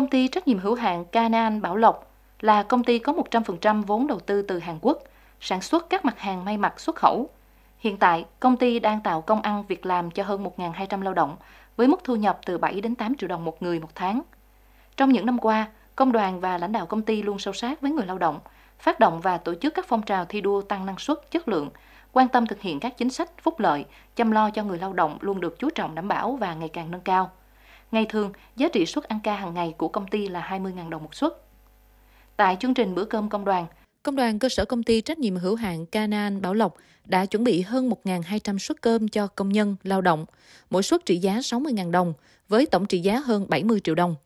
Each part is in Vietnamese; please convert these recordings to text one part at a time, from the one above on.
Công ty trách nhiệm hữu hạn Canan Bảo Lộc là công ty có 100% vốn đầu tư từ Hàn Quốc, sản xuất các mặt hàng may mặc xuất khẩu. Hiện tại, công ty đang tạo công ăn việc làm cho hơn 1.200 lao động với mức thu nhập từ 7 đến 8 triệu đồng một người một tháng. Trong những năm qua, công đoàn và lãnh đạo công ty luôn sâu sát với người lao động, phát động và tổ chức các phong trào thi đua tăng năng suất, chất lượng, quan tâm thực hiện các chính sách phúc lợi, chăm lo cho người lao động luôn được chú trọng đảm bảo và ngày càng nâng cao. Ngày thường, giá trị suất ăn ca hàng ngày của công ty là 20.000 đồng một suất. Tại chương trình bữa cơm công đoàn, Công đoàn cơ sở công ty trách nhiệm hữu hạn Canan Bảo Lộc đã chuẩn bị hơn 1.200 suất cơm cho công nhân, lao động, mỗi suất trị giá 60.000 đồng, với tổng trị giá hơn 70 triệu đồng.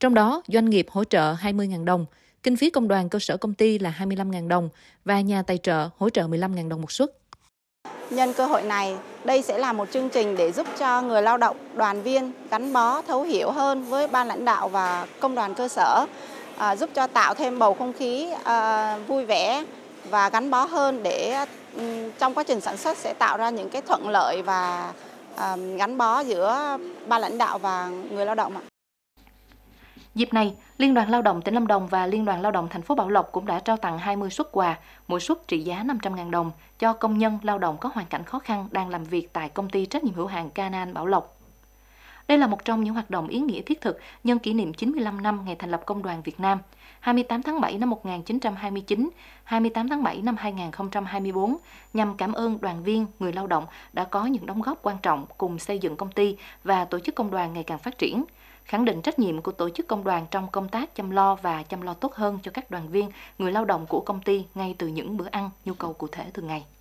Trong đó, doanh nghiệp hỗ trợ 20.000 đồng, kinh phí công đoàn cơ sở công ty là 25.000 đồng và nhà tài trợ hỗ trợ 15.000 đồng một suất. Nhân cơ hội này, đây sẽ là một chương trình để giúp cho người lao động, đoàn viên gắn bó, thấu hiểu hơn với ban lãnh đạo và công đoàn cơ sở, à, giúp cho tạo thêm bầu không khí à, vui vẻ và gắn bó hơn để ừ, trong quá trình sản xuất sẽ tạo ra những cái thuận lợi và à, gắn bó giữa ban lãnh đạo và người lao động ạ. Dịp này, Liên đoàn Lao động tỉnh Lâm Đồng và Liên đoàn Lao động thành phố Bảo Lộc cũng đã trao tặng 20 suất quà, mỗi suất trị giá 500.000 đồng cho công nhân lao động có hoàn cảnh khó khăn đang làm việc tại công ty trách nhiệm hữu hạn Canan Bảo Lộc. Đây là một trong những hoạt động ý nghĩa thiết thực nhân kỷ niệm 95 năm ngày thành lập Công đoàn Việt Nam, 28 tháng 7 năm 1929, 28 tháng 7 năm 2024 nhằm cảm ơn đoàn viên, người lao động đã có những đóng góp quan trọng cùng xây dựng công ty và tổ chức công đoàn ngày càng phát triển khẳng định trách nhiệm của tổ chức công đoàn trong công tác chăm lo và chăm lo tốt hơn cho các đoàn viên, người lao động của công ty ngay từ những bữa ăn, nhu cầu cụ thể từng ngày.